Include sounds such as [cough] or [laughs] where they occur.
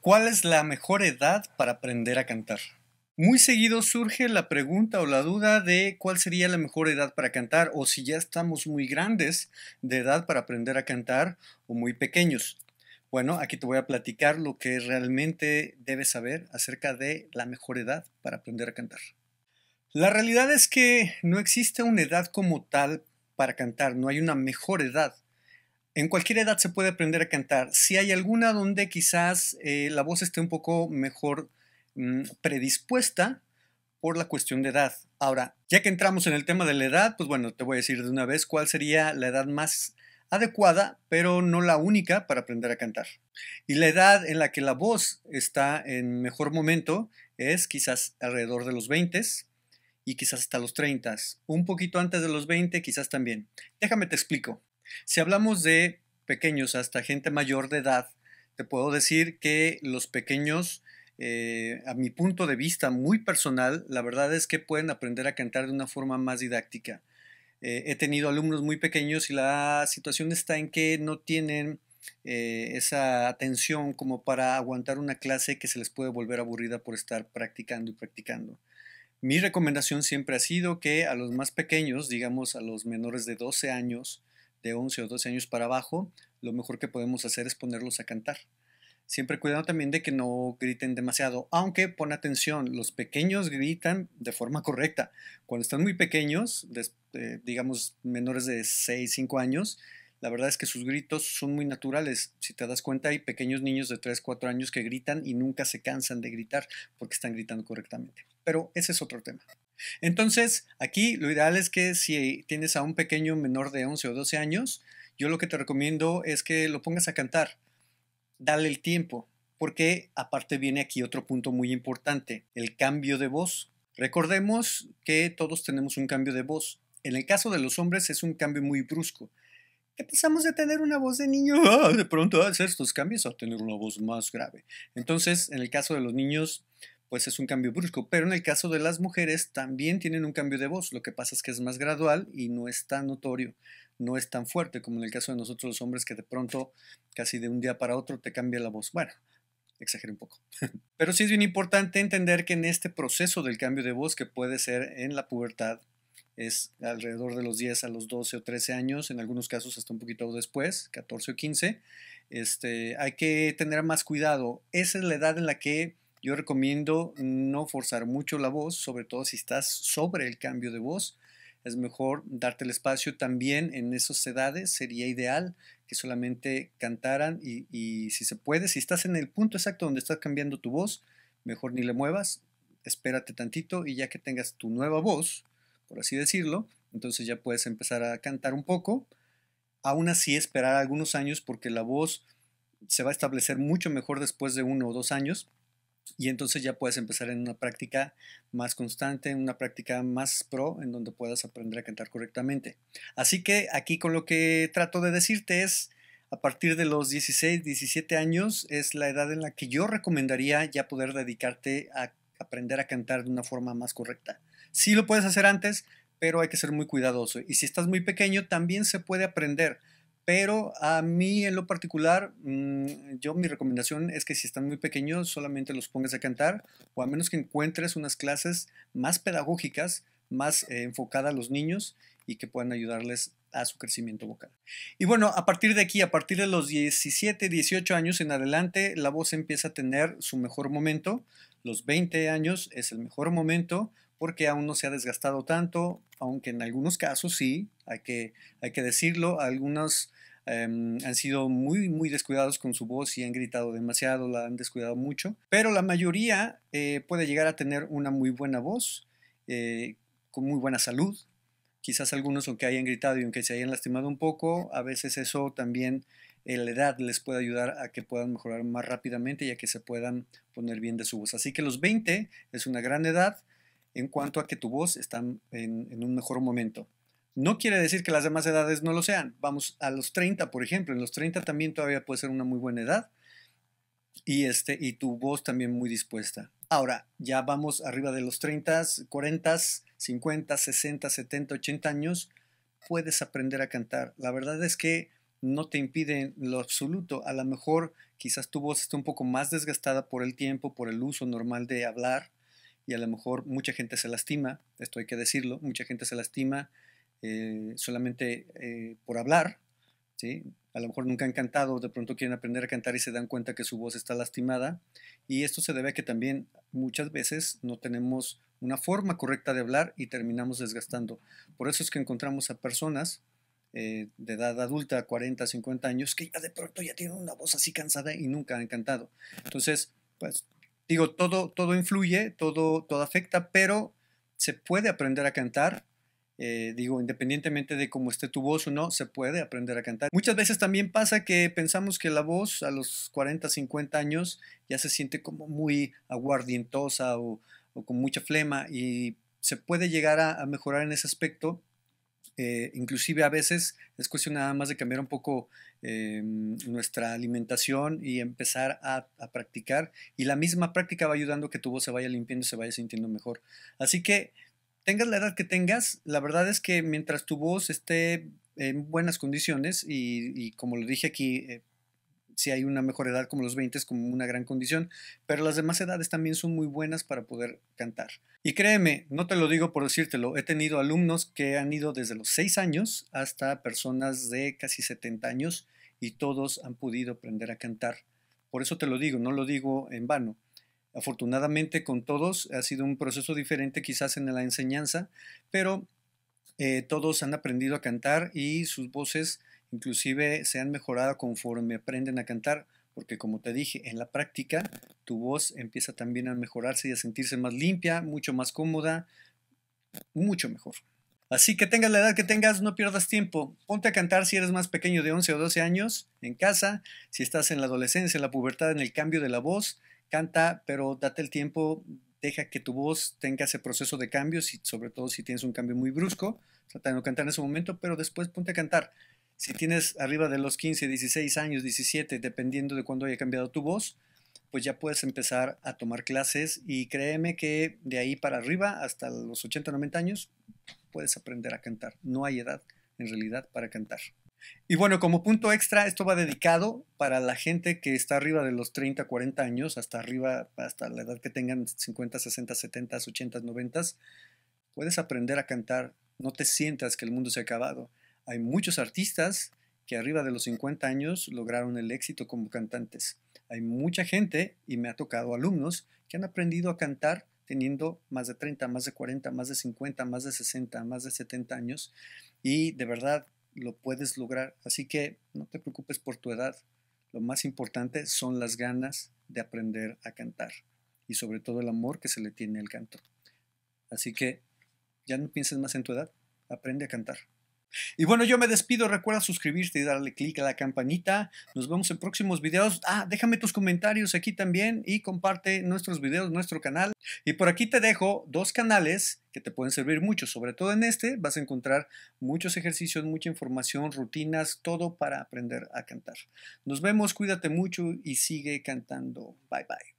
¿Cuál es la mejor edad para aprender a cantar? Muy seguido surge la pregunta o la duda de cuál sería la mejor edad para cantar o si ya estamos muy grandes de edad para aprender a cantar o muy pequeños. Bueno, aquí te voy a platicar lo que realmente debes saber acerca de la mejor edad para aprender a cantar. La realidad es que no existe una edad como tal para cantar, no hay una mejor edad. En cualquier edad se puede aprender a cantar. Si hay alguna donde quizás eh, la voz esté un poco mejor mm, predispuesta por la cuestión de edad. Ahora, ya que entramos en el tema de la edad, pues bueno, te voy a decir de una vez cuál sería la edad más adecuada, pero no la única para aprender a cantar. Y la edad en la que la voz está en mejor momento es quizás alrededor de los 20 y quizás hasta los 30, un poquito antes de los 20 quizás también. Déjame te explico. Si hablamos de pequeños hasta gente mayor de edad, te puedo decir que los pequeños, eh, a mi punto de vista muy personal, la verdad es que pueden aprender a cantar de una forma más didáctica. Eh, he tenido alumnos muy pequeños y la situación está en que no tienen eh, esa atención como para aguantar una clase que se les puede volver aburrida por estar practicando y practicando. Mi recomendación siempre ha sido que a los más pequeños, digamos a los menores de 12 años, de 11 o 12 años para abajo, lo mejor que podemos hacer es ponerlos a cantar. Siempre cuidando también de que no griten demasiado, aunque pon atención, los pequeños gritan de forma correcta. Cuando están muy pequeños, eh, digamos menores de 6, 5 años, la verdad es que sus gritos son muy naturales. Si te das cuenta, hay pequeños niños de 3, 4 años que gritan y nunca se cansan de gritar porque están gritando correctamente. Pero ese es otro tema. Entonces, aquí lo ideal es que si tienes a un pequeño menor de 11 o 12 años, yo lo que te recomiendo es que lo pongas a cantar. Dale el tiempo, porque aparte viene aquí otro punto muy importante, el cambio de voz. Recordemos que todos tenemos un cambio de voz. En el caso de los hombres es un cambio muy brusco. Empezamos de tener una voz de niño, ah, de pronto a hacer estos cambios, a tener una voz más grave. Entonces, en el caso de los niños, pues es un cambio brusco. Pero en el caso de las mujeres también tienen un cambio de voz. Lo que pasa es que es más gradual y no es tan notorio, no es tan fuerte como en el caso de nosotros los hombres que de pronto, casi de un día para otro, te cambia la voz. Bueno, exagero un poco. [laughs] Pero sí es bien importante entender que en este proceso del cambio de voz que puede ser en la pubertad, es alrededor de los 10 a los 12 o 13 años, en algunos casos hasta un poquito después, 14 o 15, este, hay que tener más cuidado. Esa es la edad en la que yo recomiendo no forzar mucho la voz, sobre todo si estás sobre el cambio de voz. Es mejor darte el espacio también en esas edades. Sería ideal que solamente cantaran y, si se puede, si estás en el punto exacto donde estás cambiando tu voz, mejor ni le muevas, espérate tantito y ya que tengas tu nueva voz, por así decirlo, entonces ya puedes empezar a cantar un poco. Aún así, esperar algunos años porque la voz se va a establecer mucho mejor después de uno o dos años y entonces ya puedes empezar en una práctica más constante, en una práctica más pro, en donde puedas aprender a cantar correctamente. Así que aquí con lo que trato de decirte es, a partir de los 16, 17 años es la edad en la que yo recomendaría ya poder dedicarte a aprender a cantar de una forma más correcta. si lo puedes hacer antes, pero hay que ser muy cuidadoso. Y si estás muy pequeño, también se puede aprender. Pero a mí en lo particular, mm, yo mi recomendación es que si están muy pequeños, solamente los pongas a cantar o a menos que encuentres unas clases más pedagógicas, más eh, enfocadas a los niños y que puedan ayudarles a su crecimiento vocal. Y bueno, a partir de aquí, a partir de los 17, 18 años en adelante, la voz empieza a tener su mejor momento. Los 20 años es el mejor momento porque aún no se ha desgastado tanto, aunque en algunos casos sí, hay que, hay que decirlo, algunos em, han sido muy, muy descuidados con su voz y han gritado demasiado, la han descuidado mucho, pero la mayoría eh, puede llegar a tener una muy buena voz, eh, con muy buena salud. Quizás algunos, aunque hayan gritado y aunque se hayan lastimado un poco, a veces eso también eh, la edad les puede ayudar a que puedan mejorar más rápidamente y a que se puedan poner bien de su voz. Así que los 20 es una gran edad en cuanto a que tu voz está en, un mejor momento. No quiere decir que las demás edades no lo sean. Vamos a los 30, por ejemplo. En los 30 también todavía puede ser una muy buena edad. Y, este, y tu voz también muy dispuesta. Ahora, ya vamos arriba de los 30, 40, 50, 60, 70, 80 años. Puedes aprender a cantar. La verdad es que no te impide en lo absoluto. A lo mejor quizás tu voz está un poco más desgastada por el tiempo, por el uso normal de hablar, y a lo mejor mucha gente se lastima, esto hay que decirlo, mucha gente se lastima eh, solamente eh, por hablar, ¿sí? a lo mejor nunca han cantado, de pronto quieren aprender a cantar y se dan cuenta que su voz está lastimada y esto se debe a que también muchas veces no tenemos una forma correcta de hablar y terminamos desgastando. Por eso es que encontramos a personas eh, de edad adulta, 40, 50 años, que ya de pronto ya tienen una voz así cansada y nunca han cantado. Entonces, pues digo, todo, todo influye, todo, todo afecta, pero se puede aprender a cantar. Eh, digo, independientemente de cómo esté tu voz o no, se puede aprender a cantar. Muchas veces también pasa que pensamos que la voz a los 40, 50 años ya se siente como muy aguardientosa o, con mucha flema y se puede llegar a, a mejorar en ese aspecto eh, inclusive a veces es cuestión nada más de cambiar un poco eh, nuestra alimentación y empezar a, practicar. Y la misma práctica va ayudando que tu voz se vaya limpiando y se vaya sintiendo mejor. Así que tengas la edad que tengas, la verdad es que mientras tu voz esté en buenas condiciones y, como lo dije aquí, eh, si hay una mejor edad como los 20 es como una gran condición, pero las demás edades también son muy buenas para poder cantar. Y créeme, no te lo digo por decírtelo, he tenido alumnos que han ido desde los 6 años hasta personas de casi 70 años y todos han podido aprender a cantar. Por eso te lo digo, no lo digo en vano. Afortunadamente con todos ha sido un proceso diferente quizás en la enseñanza, pero eh, todos han aprendido a cantar y sus voces inclusive se han mejorado conforme aprenden a cantar, porque como te dije, en la práctica tu voz empieza también a mejorarse y a sentirse más limpia, mucho más cómoda, mucho mejor. Así que tengas la edad que tengas, no pierdas tiempo. Ponte a cantar si eres más pequeño de 11 o 12 años, en casa, si estás en la adolescencia, en la pubertad, en el cambio de la voz, canta, pero date el tiempo, deja que tu voz tenga ese proceso de cambios y sobre todo si tienes un cambio muy brusco, trata de no cantar en ese momento, pero después ponte a cantar. Si tienes arriba de los 15, 16 años, 17, dependiendo de cuándo haya cambiado tu voz, pues ya puedes empezar a tomar clases y créeme que de ahí para arriba hasta los 80, 90 años puedes aprender a cantar. No hay edad en realidad para cantar. Y bueno, como punto extra, esto va dedicado para la gente que está arriba de los 30, 40 años, hasta arriba, hasta la edad que tengan 50, 60, 70, 80, 90. Puedes aprender a cantar. No te sientas que el mundo se ha acabado. Hay muchos artistas que arriba de los 50 años lograron el éxito como cantantes. Hay mucha gente, y me ha tocado alumnos, que han aprendido a cantar teniendo más de 30, más de 40, más de 50, más de 60, más de 70 años, y de verdad lo puedes lograr. Así que no te preocupes por tu edad. Lo más importante son las ganas de aprender a cantar y sobre todo el amor que se le tiene al canto. Así que ya no pienses más en tu edad, aprende a cantar. Y bueno, yo me despido. Recuerda suscribirte y darle clic a la campanita. Nos vemos en próximos videos. Ah, déjame tus comentarios aquí también y comparte nuestros videos, nuestro canal. Y por aquí te dejo dos canales que te pueden servir mucho. Sobre todo en este vas a encontrar muchos ejercicios, mucha información, rutinas, todo para aprender a cantar. Nos vemos, cuídate mucho y sigue cantando. Bye bye.